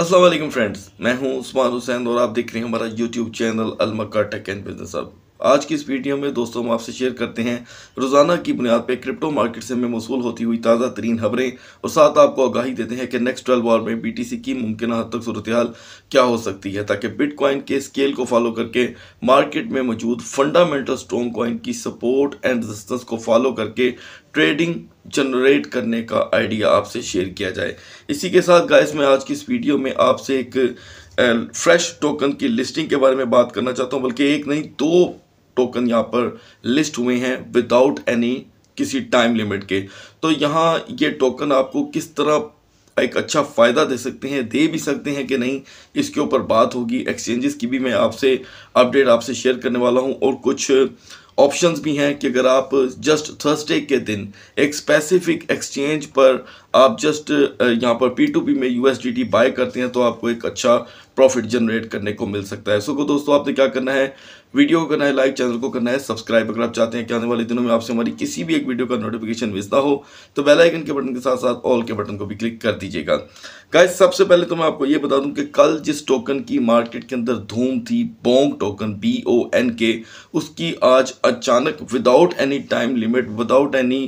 Aslam friends मैं हूं उस्मान हुसैन और आप देख रहे हैं हमारा यूट्यूब चैनल अलमका टेक एंड बिजनेस अब आज की इस वीडियो में दोस्तों हम आपसे शेयर करते हैं रोज़ाना की बुनियाद पर क्रिप्टो मार्केट से हमें मौसू होती हुई ताज़ा तरीन खबरें और साथ आपको आगाही देते हैं कि नेक्स्ट ट्वेल्व आवर में बी टी सी की मुमकिन हद तक सूरत क्या हो सकती है ताकि बिट कॉइन के स्केल को फॉलो करके मार्केट में मौजूद फंडामेंटल स्ट्रॉन्ग कॉइन की सपोर्ट एंड रजिस्टेंस को फॉलो करके ट्रेडिंग जनरेट करने का आइडिया आपसे शेयर किया जाए इसी के साथ गाइस मैं आज की इस वीडियो में आपसे एक फ्रेश टोकन की लिस्टिंग के बारे में बात करना चाहता हूँ बल्कि एक नहीं दो टोकन यहाँ पर लिस्ट हुए हैं विदाउट एनी किसी टाइम लिमिट के तो यहाँ ये टोकन आपको किस तरह एक अच्छा फ़ायदा दे सकते हैं दे भी सकते हैं कि नहीं इसके ऊपर बात होगी एक्सचेंजेस की भी मैं आपसे अपडेट आपसे शेयर करने वाला हूँ और कुछ ऑप्शंस भी हैं कि अगर आप जस्ट थर्सडे के दिन एक स्पेसिफिक एक्सचेंज पर आप जस्ट यहाँ पर पी टू पी में यू बाय करते हैं तो आपको एक अच्छा प्रॉफिट जनरेट करने को मिल सकता है सो so, को दोस्तों आपने क्या करना है वीडियो को करना है लाइक चैनल को करना है सब्सक्राइब अगर आप चाहते हैं कि आने वाले दिनों में आपसे हमारी किसी भी एक वीडियो का नोटिफिकेशन मिलता हो तो बेल आइकन के बटन के साथ साथ ऑल के बटन को भी क्लिक कर दीजिएगा गाइस सबसे पहले तो मैं आपको ये बता दूं कि कल जिस टोकन की मार्केट के अंदर धूम थी bonk token B O N K उसकी आज अचानक without any time limit without any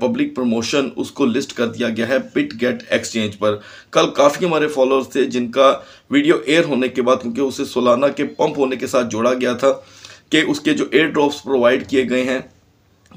public promotion उसको लिस्ट कर दिया गया है बिट गेट एक्सचेंज पर कल काफ़ी हमारे फॉलोअर्स थे जिनका वीडियो एयर होने के बाद क्योंकि उसे सोलाना के पंप होने के साथ जोड़ा गया था कि उसके जो एयर ड्रॉप्स प्रोवाइड किए गए हैं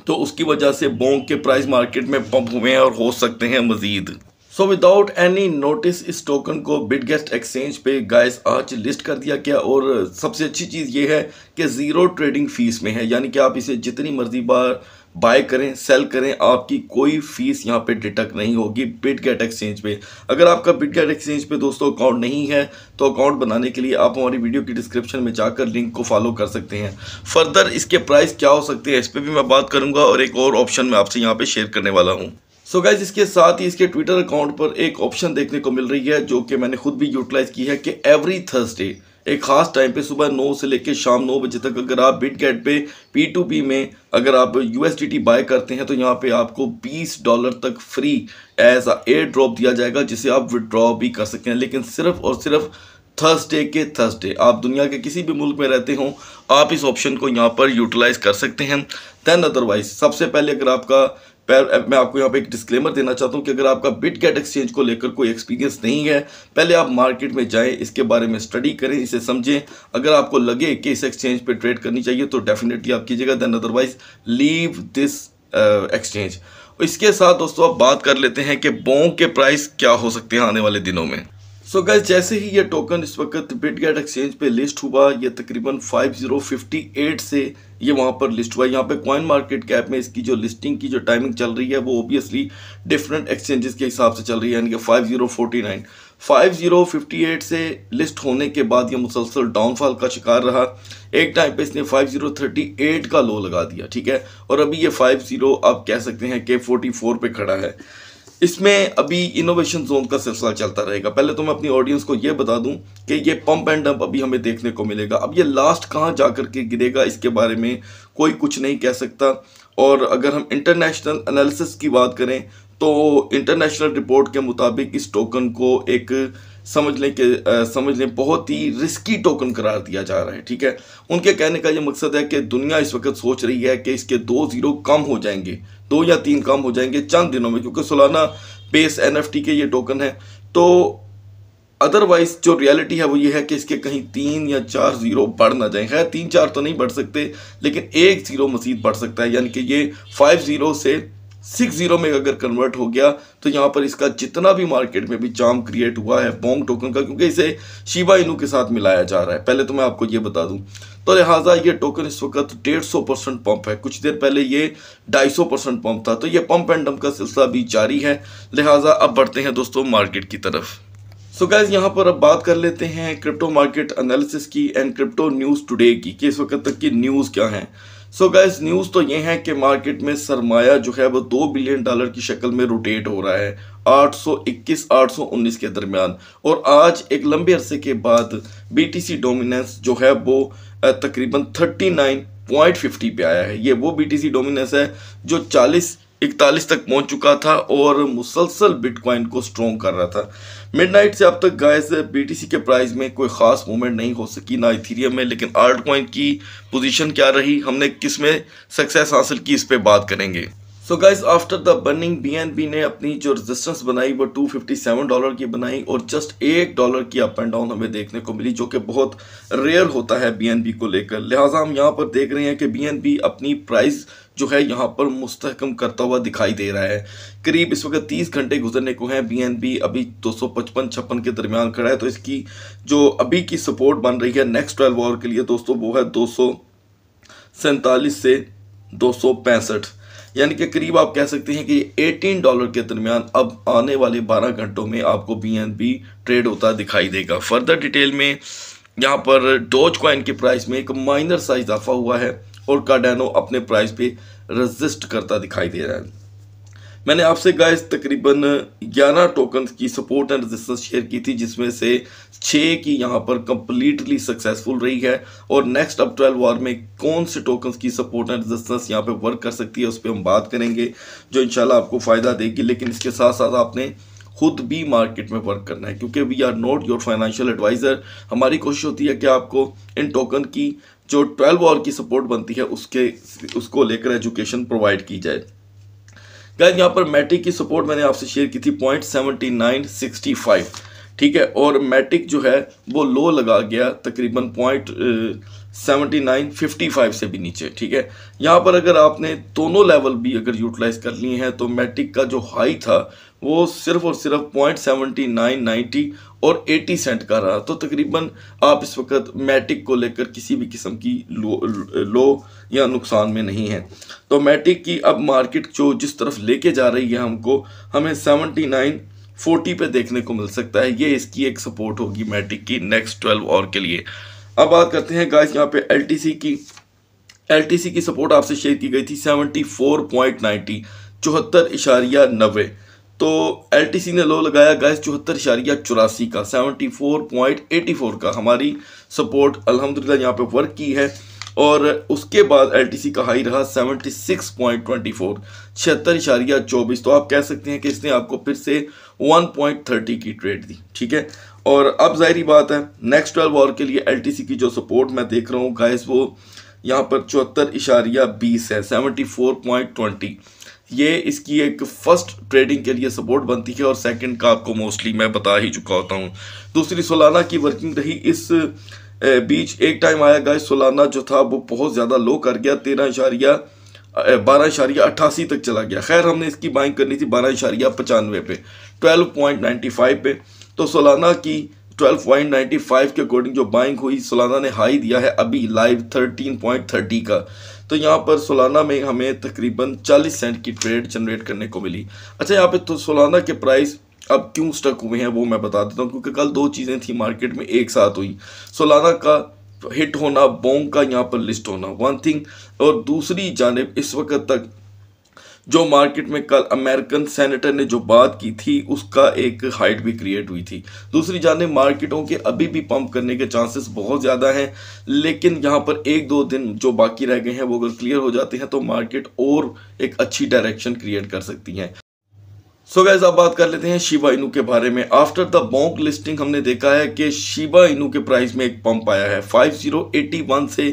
तो उसकी वजह से बोंग के प्राइस मार्केट में पंप हुए हैं और हो सकते हैं मज़ीद सो विदाउट एनी नोटिस इस टोकन को गेस्ट एक्सचेंज पे गाइस आज लिस्ट कर दिया गया और सबसे अच्छी चीज़ ये है कि ज़ीरो ट्रेडिंग फीस में है यानी कि आप इसे जितनी मर्जी बार बाय करें सेल करें आपकी कोई फीस यहाँ पे डिटक नहीं होगी बिट गेट एक्सचेंज पे अगर आपका बिट गेट एक्सचेंज पे दोस्तों अकाउंट नहीं है तो अकाउंट बनाने के लिए आप हमारी वीडियो की डिस्क्रिप्शन में जाकर लिंक को फॉलो कर सकते हैं फर्दर इसके प्राइस क्या हो सकते हैं इस पर भी मैं बात करूँगा और एक और ऑप्शन मैं आपसे यहाँ पर शेयर करने वाला हूँ सो so गाइज इसके साथ ही इसके ट्विटर अकाउंट पर एक ऑप्शन देखने को मिल रही है जो कि मैंने खुद भी यूटिलाइज की है कि एवरी थर्सडे एक ख़ास टाइम पे सुबह नौ से लेकर शाम नौ बजे तक अगर आप बिट गेट पे पी टू पी में अगर आप यू बाय करते हैं तो यहाँ पे आपको 20 डॉलर तक free as a airdrop दिया जाएगा जिसे आप विड्रॉ भी कर सकते हैं लेकिन सिर्फ और सिर्फ थर्सडे के थर्सडे आप दुनिया के किसी भी मुल्क में रहते हों आप इस ऑप्शन को यहाँ पर यूटिलाइज़ कर सकते हैं दैन अदरवाइज सबसे पहले अगर आपका मैं आपको यहाँ पे एक डिस्क्लेमर देना चाहता हूँ कि अगर आपका बिट कैट एक्सचेंज को लेकर कोई एक्सपीरियंस नहीं है पहले आप मार्केट में जाएं इसके बारे में स्टडी करें इसे समझें अगर आपको लगे कि इस एक्सचेंज पे ट्रेड करनी चाहिए तो डेफिनेटली आप कीजिएगा then otherwise leave this exchange इसके साथ दोस्तों आप बात कर लेते हैं कि बोंग के प्राइस क्या हो सकते हैं आने वाले दिनों में सो so गैस जैसे ही ये टोकन इस वक्त बिट गेट एक्सचेंज पे लिस्ट हुआ ये तकरीबन 5058 से ये वहाँ पर लिस्ट हुआ है यहाँ पे कॉइन मार्केट कैप में इसकी जो लिस्टिंग की जो टाइमिंग चल रही है वो ओबियसली डिफरेंट एक्सचेंजेस के हिसाब से चल रही है यानी कि five zero forty nine five zero fifty eight से लिस्ट होने के बाद ये मुसलसल डाउनफॉल का शिकार रहा एक टाइम पे इसने फाइव जीरो थर्टी एट का लो लगा दिया ठीक है और अभी ये फाइव जीरो आप कह सकते हैं के फोर्टी फोर पे खड़ा है इसमें अभी इनोवेशन जोन का सिलसिला चलता रहेगा पहले तो मैं अपनी ऑडियंस को यह बता दूं कि ये पंप एंड डंप अभी हमें देखने को मिलेगा अब ये लास्ट कहाँ जा कर के गिरेगा इसके बारे में कोई कुछ नहीं कह सकता और अगर हम इंटरनेशनल एनालिसिस की बात करें तो इंटरनेशनल रिपोर्ट के मुताबिक इस टोकन को एक समझ लें कि समझ लें बहुत ही रिस्की टोकन करार दिया जा रहा है ठीक है उनके कहने का ये मकसद है कि दुनिया इस वक्त सोच रही है कि इसके दो ज़ीरो कम हो जाएंगे दो या तीन काम हो जाएंगे चंद दिनों में क्योंकि सोलाना पेस एन के ये टोकन है तो अदरवाइज जो रियलिटी है वो ये है कि इसके कहीं तीन या चार ज़ीरो बढ़ ना जाए खैर तीन चार तो नहीं बढ़ सकते लेकिन एक ज़ीरो मजीद बढ़ सकता है यानी कि ये फाइव ज़ीरो से सिक्स जीरो में अगर कन्वर्ट हो गया तो यहाँ पर इसका जितना भी मार्केट में भी जाम क्रिएट हुआ है बोंग टोकन का क्योंकि इसे शिवा इनू के साथ मिलाया जा रहा है पहले तो मैं आपको ये बता दूँ तो लिहाजा ये टोकन इस वक्त डेढ़ सौ परसेंट पंप है कुछ देर पहले ये ढाई सौ परसेंट पंप था तो ये पंप एंड डम का सिलसिला भी जारी है लिहाजा अब बढ़ते हैं दोस्तों मार्केट की तरफ सो so गैज़ यहाँ पर अब बात कर लेते हैं क्रिप्टो मार्केट एनालिसिस की एंड क्रिप्टो न्यूज़ टुडे की कि इस वक्त तक की न्यूज़ क्या है सो गैस न्यूज़ तो ये है कि मार्केट में सरमाया जो है वो दो बिलियन डॉलर की शक्ल में रोटेट हो रहा है 821 819 के दरमियान और आज एक लंबे अरसे के बाद बी बीटीसी डोमिनेंस जो है वो तकरीबन 39.50 पे आया है ये वो बीटीसी डोमिनेंस है जो 40 इकतालीस तक पहुंच चुका था और मुसलसल बिटकॉइन को स्ट्रॉन्ग कर रहा था मिडनाइट से अब तक गाइस बीटीसी के प्राइस में कोई खास मूवमेंट नहीं हो सकी ना इथीरियम में लेकिन आर्ट कॉइन की पोजीशन क्या रही हमने किस में सक्सेस हासिल की इस पर बात करेंगे so guys after the burning बी ने अपनी जो रेजिस्टेंस बनाई वो 257 डॉलर की बनाई और जस्ट एक डॉलर की अप एंड डाउन हमें देखने को मिली जो कि बहुत रेयर होता है बी को लेकर लिहाजा हम यहाँ पर देख रहे हैं कि बी अपनी प्राइस जो है यहाँ पर मुस्तकम करता हुआ दिखाई दे रहा है करीब इस वक्त 30 घंटे गुजरने को हैं बी अभी 255 छप्पन के दरमियान खड़ा है तो इसकी जो अभी की सपोर्ट बन रही है नेक्स्ट ट्वेल्व आवर के लिए दोस्तों वो है दो सैंतालीस से दो यानी कि करीब आप कह सकते हैं कि 18 डॉलर के दरमियान अब आने वाले 12 घंटों में आपको बी ट्रेड होता दिखाई देगा फर्दर डिटेल में यहाँ पर डोज क्वाइन के प्राइस में एक माइनर सा इजाफा हुआ है और कार्डेनो अपने प्राइस पे रजिस्ट करता दिखाई दे रहा है मैंने आपसे गाइस तकरीबन 11 टोकन की सपोर्ट एंड रेजिस्टेंस शेयर की थी जिसमें से 6 की यहाँ पर कंप्लीटली सक्सेसफुल रही है और नेक्स्ट अब ट्वेल्व वार में कौन से टोकन की सपोर्ट एंड रेजिस्टेंस यहाँ पे वर्क कर सकती है उस पर हम बात करेंगे जो इंशाल्लाह आपको फ़ायदा देगी लेकिन इसके साथ साथ आपने खुद भी मार्केट में वर्क करना है क्योंकि we are not your financial advisor हमारी कोशिश होती है कि आपको इन टोकन की जो 12 और की सपोर्ट बनती है उसके उसको लेकर एजुकेशन प्रोवाइड की जाए गाइज यहाँ पर मैट्रिक की सपोर्ट मैंने आपसे शेयर की थी point seventy nine sixty five ठीक है और मैट्रिक जो है वो लो लगा गया तकरीबन पॉइंट 7955 नाइन फिफ्टी फाइव से भी नीचे ठीक है यहाँ पर अगर आपने दोनों लेवल भी अगर यूटिलाइज कर लिए हैं तो मैट्रिक का जो हाई था वो सिर्फ और सिर्फ पॉइंट नाइन नाइन्टी और एटी सेंट का रहा तो तकरीबन आप इस वक्त मैट्रिक को लेकर किसी भी किस्म की लो, लो या नुकसान में नहीं है तो मैट्रिक की अब मार्केट जो जिस तरफ लेके जा रही है हमको हमें सेवेंटी नाइन फोर्टी पे देखने को मिल सकता है ये इसकी एक सपोर्ट होगी मैट्रिक की नेक्स्ट ट्वेल्व और के लिए अब बात करते हैं गाइस यहाँ पे एल की एल की सपोर्ट आपसे शेयर की गई थी सेवनटी फोर पॉइंट नाइन्टी चौहत्तर इशारिया नब्बे तो एल ने लो लगाया गैस चौहत्तर इशारिया चौरासी का seventy four point eighty four का हमारी सपोर्ट अल्हम्दुलिल्लाह यहाँ पे वर्क की है और उसके बाद एल का हाई रहा seventy six point twenty four छिहत्तर इशारिया चौबीस तो आप कह सकते हैं कि इसने आपको फिर से वन पॉइंट थर्टी की ट्रेड दी ठीक है और अब जाहरी बात है नेक्स्ट ट्वेल्व और के लिए एल की जो सपोर्ट मैं देख रहा हूँ गाइस वो यहाँ पर चौहत्तर इशारिया बीस है सेवेंटी फोर पॉइंट ट्वेंटी ये इसकी एक फ़र्स्ट ट्रेडिंग के लिए सपोर्ट बनती है और सेकंड का आपको मोस्टली मैं बता ही चुका होता हूँ दूसरी सोलाना की वर्किंग रही इस बीच एक टाइम आया गाइस सोलाना जो था वो बहुत ज़्यादा लो कर गया तेरह इशारिया बारह इशारिया अट्ठासी तक चला गया खैर हमने इसकी बाइंग करनी थी बारह इशारिया पचानवे पे ट्वेल्व पॉइंट नाइन्टी फाइव पे तो सोलाना की 12.95 के अकॉर्डिंग जो बाइंग हुई सोलाना ने हाई दिया है अभी लाइव 13.30 का तो यहाँ पर सोलाना में हमें तकरीबन 40 सेंट की ट्रेड जनरेट करने को मिली अच्छा यहाँ पे तो सोलाना के प्राइस अब क्यों स्टक हुए हैं वो मैं बता देता हूँ क्योंकि कल दो चीज़ें थी मार्केट में एक साथ हुई सोलाना का हिट होना बोंग का यहाँ पर लिस्ट होना वन थिंग और दूसरी जानब इस वक्त तक जो मार्केट में कल अमेरिकन सेनेटर ने जो बात की थी उसका एक हाइट भी क्रिएट हुई थी दूसरी जाने मार्केटों के अभी भी पंप करने के चांसेस बहुत ज़्यादा हैं लेकिन यहाँ पर एक दो दिन जो बाकी रह गए हैं वो अगर क्लियर हो जाते हैं तो मार्केट और एक अच्छी डायरेक्शन क्रिएट कर सकती हैं सो so गैज बात कर लेते हैं शिबा इनू के बारे में आफ्टर द बॉन्क लिस्टिंग हमने देखा है कि शिबा इनू के प्राइस में एक पंप आया है 5081 से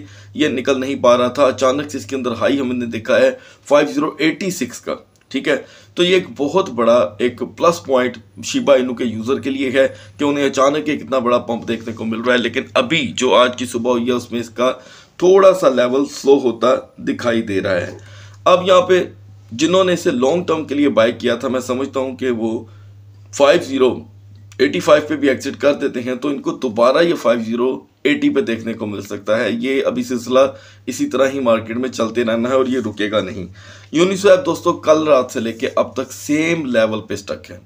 ये निकल नहीं पा रहा था अचानक से इसके अंदर हाई हमने देखा है 5086 का ठीक है तो ये एक बहुत बड़ा एक प्लस पॉइंट शिबा इनू के यूज़र के लिए है कि उन्हें अचानक एक इतना बड़ा पंप देखने को मिल रहा है लेकिन अभी जो आज की सुबह हुई है उसमें इसका थोड़ा सा लेवल स्लो होता दिखाई दे रहा है अब यहाँ पे जिन्होंने इसे लॉन्ग टर्म के लिए बाय किया था मैं समझता हूँ कि वो फाइव ज़ीरो एटी फाइव पे भी एक्सिट कर देते हैं तो इनको दोबारा ये फाइव ज़ीरो एटी पे देखने को मिल सकता है ये अभी सिलसिला इसी तरह ही मार्केट में चलते रहना है और ये रुकेगा नहीं यूनिस्वैप दोस्तों कल रात से लेके अब तक सेम लेवल पे स्टक है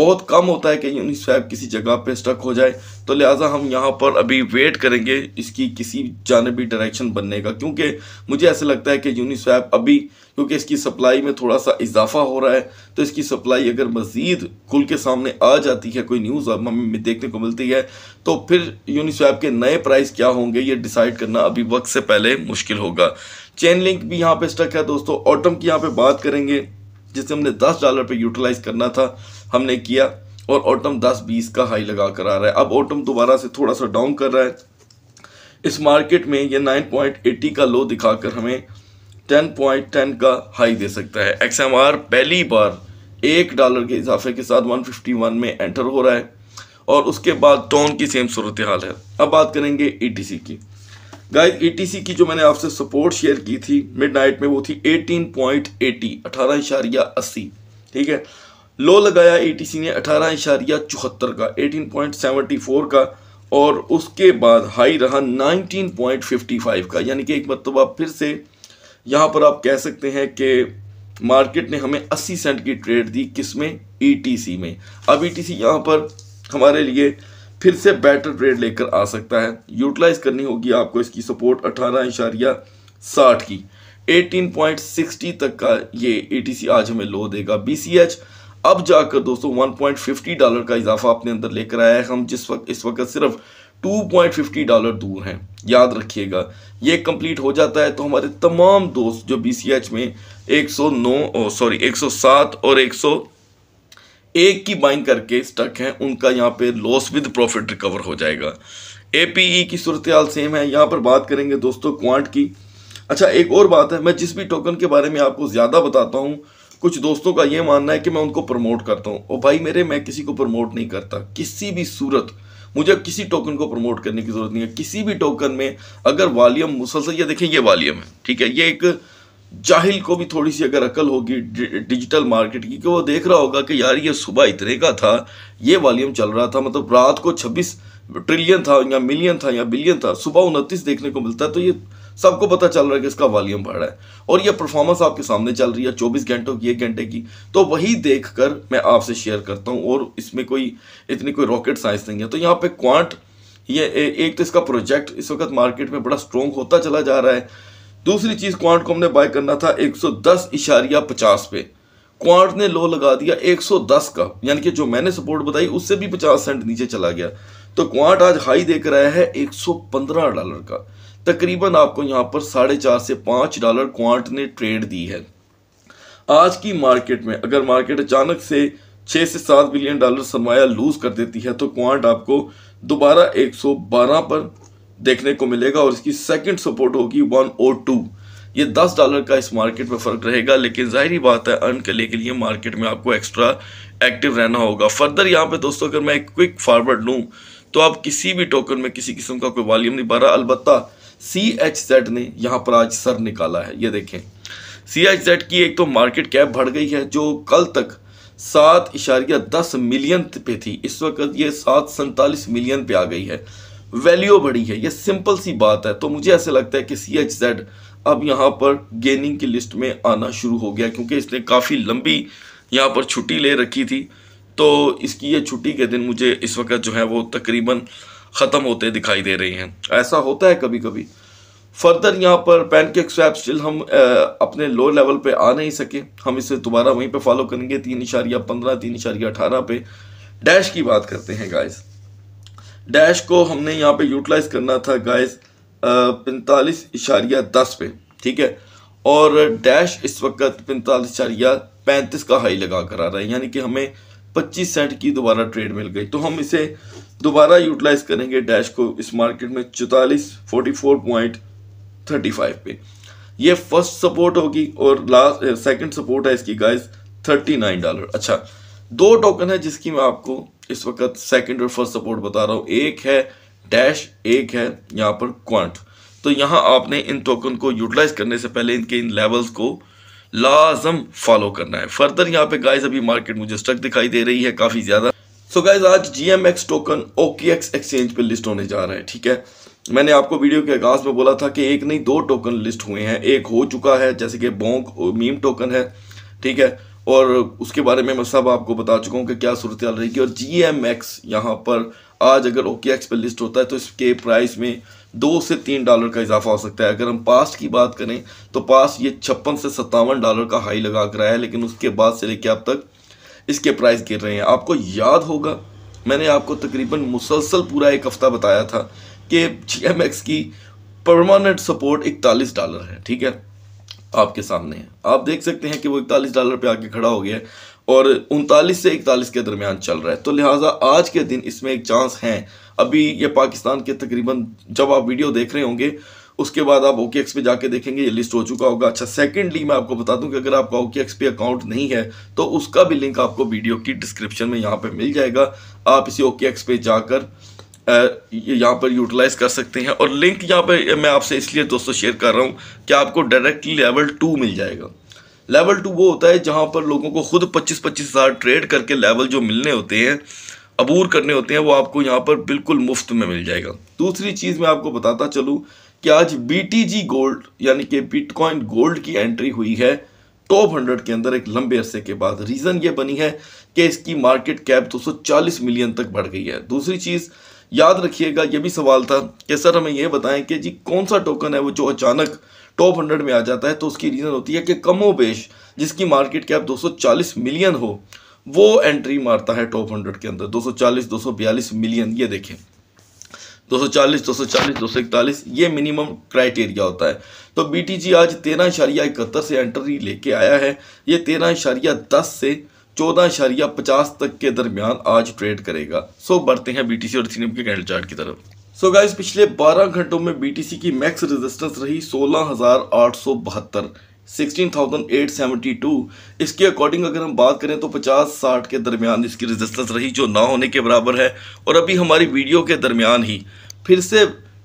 बहुत कम होता है कि यूनिस्वैप किसी जगह पे स्टक हो जाए तो लिहाजा हम यहाँ पर अभी वेट करेंगे इसकी किसी जानबी डायरेक्शन बनने का क्योंकि मुझे ऐसा लगता है कि यूनिस्वैप अभी क्योंकि इसकी सप्लाई में थोड़ा सा इजाफा हो रहा है तो इसकी सप्लाई अगर मज़ीद खुल के सामने आ जाती है कोई न्यूज़ अब हमें देखने को मिलती है तो फिर यूनिस्वैप के नए प्राइस क्या होंगे ये डिसाइड करना अभी वक्त से पहले मुश्किल होगा चेन लिंक भी यहाँ पे स्टक है दोस्तों ऑटम की यहाँ पे बात करेंगे जिसे हमने दस डॉलर पे यूटिलाइज करना था हमने किया और ऑटम 10-20 का हाई लगा कर आ रहा है अब ऑटम दोबारा से थोड़ा सा डाउन कर रहा है इस मार्केट में ये 9.80 का लो दिखाकर हमें टेन पॉइंट टेन का हाई दे सकता है एक्स पहली बार एक डॉलर के इजाफे के साथ वन फिफ्टी वन में एंटर हो रहा है और उसके बाद टोन की सेम सूरत हाल है अब बात करेंगे ई टी सी की गाइस ईटीसी e की जो मैंने आपसे सपोर्ट शेयर की थी मिड नाइट में वो थी 18.80 अठारह इशारिया अस्सी ठीक है लो लगाया सी e ने अठारह इशारिया चौहत्तर का 18.74 का और उसके बाद हाई रहा 19.55 का यानी कि एक मरतबा फिर से यहाँ पर आप कह सकते हैं कि मार्केट ने हमें 80 सेंट की ट्रेड दी किस में ई e में अब ई e टी यहाँ पर हमारे लिए फिर से बेटर ट्रेड लेकर आ सकता है यूटिलाइज करनी होगी आपको इसकी सपोर्ट अठारह इशारिया साठ की 18.60 तक का ये एटीसी e आज हमें लो देगा बीसीएच अब जाकर दोस्तों 1.50 डॉलर का इजाफा अपने अंदर लेकर आया है हम जिस वक्त इस वक्त सिर्फ 2.50 डॉलर दूर हैं याद रखिएगा ये कंप्लीट हो जाता है तो हमारे तमाम दोस्त जो बी में 109 सॉरी 107 और 100 एक की बाइंग करके स्टक हैं उनका यहाँ पे लॉस विद प्रॉफिट रिकवर हो जाएगा ए e की सूरत हाल सेम है यहाँ पर बात करेंगे दोस्तों क्वांट की अच्छा एक और बात है मैं जिस भी टोकन के बारे में आपको ज़्यादा बताता हूँ कुछ दोस्तों का ये मानना है कि मैं उनको प्रमोट करता हूँ और भाई मेरे मैं किसी को प्रमोट नहीं करता किसी भी सूरत मुझे किसी टोकन को प्रमोट करने की ज़रूरत नहीं है किसी भी टोकन में अगर वॉल्यूम मुसलसल ये देखें ये वॉल्यूम है ठीक है ये एक जाहिल को भी थोड़ी सी अगर अकल होगी डिजिटल मार्केट की कि वो देख रहा होगा कि यार ये सुबह इतने का था ये वॉल्यूम चल रहा था मतलब रात को 26 ट्रिलियन था या मिलियन था या बिलियन था सुबह उनतीस देखने को मिलता है तो ये सबको पता चल रहा है कि इसका वॉल्यूम बढ़ रहा है और ये परफॉर्मेंस आपके सामने चल रही है चौबीस घंटों की एक घंटे की तो वही देख कर मैं आपसे शेयर करता हूँ और इसमें कोई इतनी कोई रॉकेट साइंस नहीं है तो यहाँ पर क्वांट ये एक तो इसका प्रोजेक्ट इस वक्त मार्केट में बड़ा स्ट्रॉन्ग होता चला जा रहा है दूसरी चीज़ क्वांट को हमने बाय करना था एक सौ दस इशारिया पचास पे क्वांट ने लो लगा दिया एक सौ दस का यानी कि जो मैंने सपोर्ट बताई उससे भी पचास सेंट नीचे चला गया तो क्वांट आज हाई देख रहा है एक सौ पंद्रह डॉलर का तकरीबन आपको यहाँ पर साढ़े चार से पाँच डॉलर क्वांट ने ट्रेड दी है आज की मार्केट में अगर मार्केट अचानक से छः से सात बिलियन डॉलर सरमाया लूज़ कर देती है तो क्वांट आपको दोबारा 112 पर देखने को मिलेगा और इसकी सेकंड सपोर्ट होगी 102 ये 10 डॉलर का इस मार्केट में फ़र्क रहेगा लेकिन जाहिर बात है अर्न करने के लिए मार्केट में आपको एक्स्ट्रा एक्टिव रहना होगा फर्दर यहाँ पे दोस्तों अगर मैं एक क्विक फॉरवर्ड लूँ तो आप किसी भी टोकन में किसी किस्म का कोई वॉल्यूम नहीं भरा अलबत्ता सी एच जेड ने यहाँ पर आज सर निकाला है ये देखें सी एच जेड की एक तो मार्केट कैप बढ़ गई है जो कल तक सात इशारिया दस मिलियन पे थी इस वक्त ये सात सैंतालीस मिलियन पे आ गई है वैल्यू बढ़ी है ये सिंपल सी बात है तो मुझे ऐसे लगता है कि सी एच जेड अब यहाँ पर गेनिंग की लिस्ट में आना शुरू हो गया क्योंकि इसने काफ़ी लंबी यहाँ पर छुट्टी ले रखी थी तो इसकी ये छुट्टी के दिन मुझे इस वक्त जो है वो तकरीबन ख़त्म होते दिखाई दे रही हैं ऐसा होता है कभी कभी फर्दर यहाँ पर पैनकेक स्वैप स्टिल हम आ, अपने लो लेवल पे आ नहीं सके हम इसे दोबारा वहीं पे फॉलो करेंगे तीन इशारिया पंद्रह तीन इशारिया अठारह पे डैश की बात करते हैं गाइस डैश को हमने यहाँ पे यूटिलाइज करना था गाइस पैंतालीस इशारिया दस पे ठीक है और डैश इस वक्त पैंतालीस इशारिया पैंतीस का हाई लगा कर आ रहा है यानी कि हमें 25 सेंट की दोबारा ट्रेड मिल गई तो हम इसे दोबारा यूटिलाइज करेंगे डैश को इस मार्केट में चौतालीस forty four point thirty five पे ये फर्स्ट सपोर्ट होगी और लास्ट सेकंड सपोर्ट है इसकी गाइस थर्टी नाइन डॉलर अच्छा दो टोकन है जिसकी मैं आपको इस वक्त सेकंड और फर्स्ट सपोर्ट बता रहा हूँ एक है डैश एक है यहाँ पर क्वांट तो यहाँ आपने इन टोकन को यूटिलाइज करने से पहले इनके इन लेवल्स को लाजम फॉलो करना है फर्दर यहाँ पे गाइज अभी मार्केट मुझे स्ट्रक दिखाई दे रही है काफ़ी ज़्यादा सो so गाइज आज G M X token OK X exchange पे लिस्ट होने जा रहा है ठीक है मैंने आपको वीडियो के आगाज में बोला था कि एक नहीं दो टोकन लिस्ट हुए हैं एक हो चुका है जैसे कि बोंक मीम टोकन है ठीक है और उसके बारे में मैं सब आपको बता चुका हूँ कि क्या सूरत रहेगी और जी एम एक्स यहाँ पर आज अगर ओके के एक्स पर लिस्ट होता है तो इसके प्राइस में दो से तीन डॉलर का इजाफा हो सकता है अगर हम पास्ट की बात करें तो पास्ट ये छप्पन से सत्तावन डॉलर का हाई लगा कर आया है लेकिन उसके बाद से लेके अब तक इसके प्राइस गिर रहे हैं आपको याद होगा मैंने आपको तकरीबन मुसलसल पूरा एक हफ़्ता बताया था कि जी एम एक्स की परमानेंट सपोर्ट इकतालीस डॉलर है ठीक है आपके सामने है आप देख सकते हैं कि वो इकतालीस डॉलर पर आके खड़ा हो गया है और उनतालीस से इकतालीस के दरमियान चल रहा है तो लिहाजा आज के दिन इसमें एक चांस है अभी ये पाकिस्तान के तकरीबन जब आप वीडियो देख रहे होंगे उसके बाद आप ओके एक्स पे जाके देखेंगे ये लिस्ट हो चुका होगा अच्छा सेकेंडली मैं आपको बता दूं कि अगर आपका ओके एक्स पे अकाउंट नहीं है तो उसका भी लिंक आपको वीडियो की डिस्क्रिप्शन में यहाँ पे मिल जाएगा आप इसी ओके एक्स पे जाकर यहाँ पर यूटिलाइज़ कर सकते हैं और लिंक यहाँ पर मैं आपसे इसलिए दोस्तों शेयर कर रहा हूँ कि आपको डायरेक्टली लेवल टू मिल जाएगा लेवल टू वो होता है जहाँ पर लोगों को खुद पच्चीस पच्चीस हज़ार ट्रेड करके लेवल जो मिलने होते हैं अबूर करने होते हैं वो आपको यहाँ पर बिल्कुल मुफ्त में मिल जाएगा दूसरी चीज़ मैं आपको बताता चलूँ कि आज जी गोल्ड यानी कि बिटकॉइन गोल्ड की एंट्री हुई है टॉप हंड्रेड के अंदर एक लंबे अरसे के बाद रीज़न ये बनी है कि इसकी मार्केट कैप 240 मिलियन तक बढ़ गई है दूसरी चीज़ याद रखिएगा ये भी सवाल था कि सर हमें यह बताएं कि जी कौन सा टोकन है वो जो अचानक टॉप हंड्रेड में आ जाता है तो उसकी रीज़न होती है कि कमो बेश जिसकी मार्केट कैप दो मिलियन हो वो एंट्री मारता है टॉप हंड्रेड के अंदर 240 242 मिलियन ये देखें 240 240 241 ये मिनिमम क्राइटेरिया होता है तो बी आज तेरह इशारिया इकहत्तर से एंट्री लेके आया है ये तेरह इशारिया दस से चौदह इशारिया पचास तक के दरमियान आज ट्रेड करेगा सो बढ़ते हैं बी और थीनियम के कैंडल चार्ट की तरफ सो so गाइस पिछले 12 घंटों में बी की मैक्स रेजिस्टेंस रही सोलह 16,872 इसके अकॉर्डिंग अगर हम बात करें तो 50-60 के दरमियान इसकी रेजिस्टेंस रही जो ना होने के बराबर है और अभी हमारी वीडियो के दरमियान ही फिर से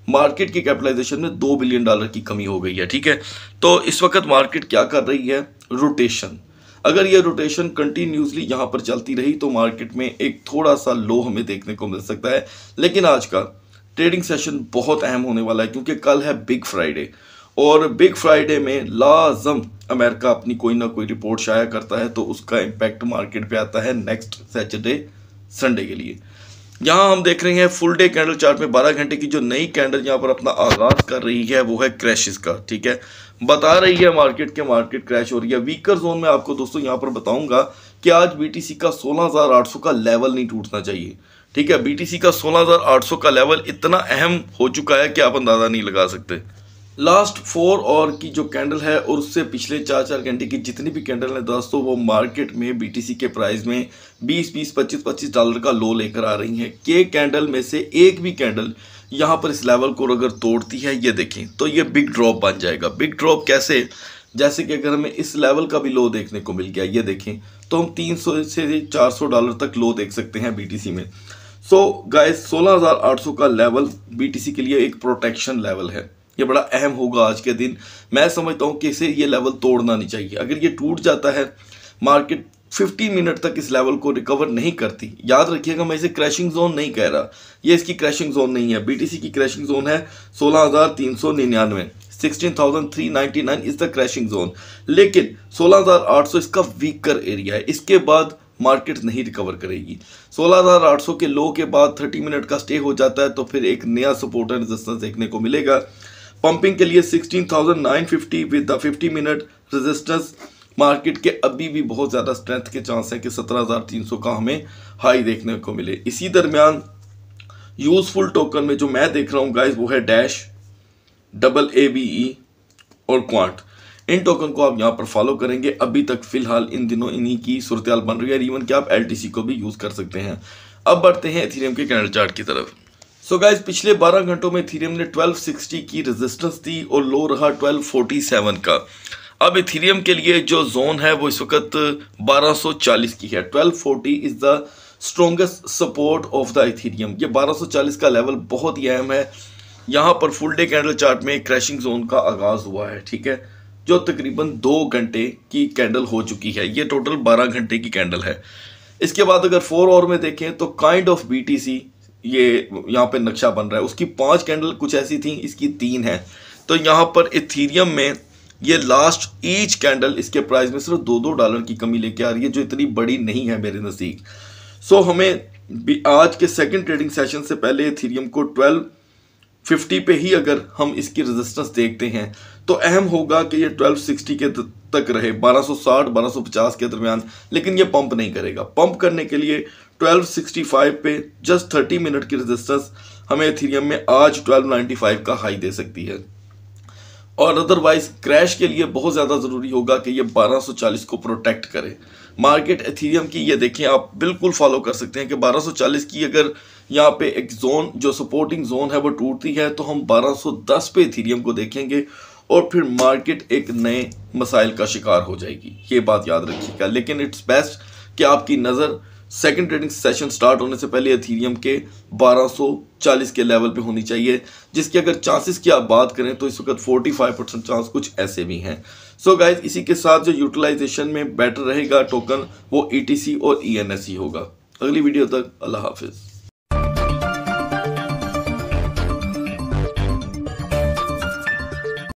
मार्केट की कैपिटलाइजेशन में दो बिलियन डॉलर की कमी हो गई है ठीक है तो इस वक्त मार्केट क्या कर रही है रोटेशन अगर ये रोटेशन कंटिन्यूसली यहाँ पर चलती रही तो मार्केट में एक थोड़ा सा लो हमें देखने को मिल सकता है लेकिन आज का ट्रेडिंग सेशन बहुत अहम होने वाला है क्योंकि कल है बिग फ्राइडे और बिग फ्राइडे में लाजम अमेरिका अपनी कोई ना कोई रिपोर्ट शाया करता है तो उसका इम्पैक्ट मार्केट पे आता है नेक्स्ट सैटरडे संडे के लिए यहाँ हम देख रहे हैं फुल डे कैंडल चार्ट में 12 घंटे की जो नई कैंडल यहाँ पर अपना आगाज़ कर रही है वो है क्रैशेस का ठीक है बता रही है मार्केट के मार्केट क्रैश हो रही है वीकर जोन में आपको दोस्तों यहाँ पर बताऊंगा कि आज बी का सोलह का लेवल नहीं टूटना चाहिए ठीक है बी का सोलह का लेवल इतना अहम हो चुका है कि आप अंदाज़ा नहीं लगा सकते लास्ट फोर और की जो कैंडल है और उससे पिछले चार चार घंटे की जितनी भी कैंडल है दोस्तों वो मार्केट में बीटीसी के प्राइस में 20 बीस पच्चीस पच्चीस डॉलर का लो लेकर आ रही है के कैंडल में से एक भी कैंडल यहाँ पर इस लेवल को अगर तोड़ती है ये देखें तो ये बिग ड्रॉप बन जाएगा बिग ड्रॉप कैसे जैसे कि अगर हमें इस लेवल का भी लो देखने को मिल गया ये देखें तो हम 300 से 400 डॉलर तक लो देख सकते हैं बीटीसी में सो गाय 16,800 का लेवल बीटीसी के लिए एक प्रोटेक्शन लेवल है ये बड़ा अहम होगा आज के दिन मैं समझता हूँ कि इसे ये लेवल तोड़ना नहीं चाहिए अगर ये टूट जाता है मार्केट 15 मिनट तक इस लेवल को रिकवर नहीं करती याद रखिएगा मैं इसे क्रैशिंग जोन नहीं कह रहा ये इसकी क्रैशिंग जोन नहीं है बी की क्रैशिंग जोन है सोलह हज़ार तीन सौ निन्यानवे 16,399 इज द क्रैशिंग जोन लेकिन 16,800 इसका वीकर एरिया है इसके बाद मार्केट नहीं रिकवर करेगी 16,800 के लो के बाद 30 मिनट का स्टे हो जाता है तो फिर एक नया सपोर्ट एंड रेजिस्टेंस देखने को मिलेगा पंपिंग के लिए 16,950 with the 50 minute resistance market के अभी भी बहुत ज़्यादा स्ट्रेंथ के चांस हैं कि 17,300 का हमें हाई देखने को मिले इसी दरमियान यूज़फुल टोकन में जो मैं देख रहा हूँ गाइज वो है dash double A B E और क्वांट इन टोकन को आप यहाँ पर फॉलो करेंगे अभी तक फिलहाल इन दिनों इन्हीं की सूरतयाल बन रही है इवन कि आप एल को भी यूज़ कर सकते हैं अब बढ़ते हैं एथीरियम के कैनल चार्ट की तरफ सो so गाइज पिछले 12 घंटों में इथेरियम ने 1260 की रेजिस्टेंस दी और लो रहा 1247 का अब इथेरियम के लिए जो जोन है वो इस वक्त 1240 की है 1240 is the strongest support of the Ethereum ये 1240 का लेवल बहुत ही अहम है यहाँ पर फुल डे कैंडल चार्ट में क्रैशिंग जोन का आगाज़ हुआ है ठीक है जो तकरीबन दो घंटे की कैंडल हो चुकी है ये टोटल 12 घंटे की कैंडल है इसके बाद अगर फोर और में देखें तो काइंड ऑफ बी ये यहाँ पे नक्शा बन रहा है उसकी पांच कैंडल कुछ ऐसी थी इसकी तीन है तो यहाँ पर इथीरियम में ये लास्ट ईच कैंडल इसके प्राइस में सिर्फ दो दो डॉलर की कमी लेके आ रही है जो इतनी बड़ी नहीं है मेरे नज़दीक सो so, हमें भी आज के सेकंड ट्रेडिंग सेशन से पहले इथीरियम को ट्वेल्व फिफ्टी पे ही अगर हम इसकी रेजिस्टेंस देखते हैं तो अहम होगा कि ये ट्वेल्व सिक्सटी के तक रहे 1260 1250 के दरमियान लेकिन ये पंप नहीं करेगा पंप करने के लिए 1265 पे जस्ट 30 मिनट की रेजिस्टेंस हमें एथीरियम में आज 1295 का हाई दे सकती है और अदरवाइज क्रैश के लिए बहुत ज़्यादा ज़रूरी होगा कि ये 1240 को प्रोटेक्ट करे मार्केट एथीरियम की ये देखें आप बिल्कुल फॉलो कर सकते हैं कि 1240 की अगर यहाँ पे एक जोन जो सपोर्टिंग जोन है वो टूटती है तो हम 1210 पे एथीरियम को देखेंगे और फिर मार्केट एक नए मसाइल का शिकार हो जाएगी ये बात याद रखिएगा लेकिन इट्स बेस्ट कि आपकी नज़र सेकेंड ट्रेडिंग सेशन स्टार्ट होने से पहले अथीरियम के 1240 के लेवल पे होनी चाहिए जिसके अगर चांसेस की आप बात करें तो इस वक्त 45 परसेंट चांस कुछ ऐसे भी हैं सो so गाइज इसी के साथ जो यूटिलाइजेशन में बेटर रहेगा टोकन वो ई e और ई e होगा अगली वीडियो तक अल्लाह हाफिज़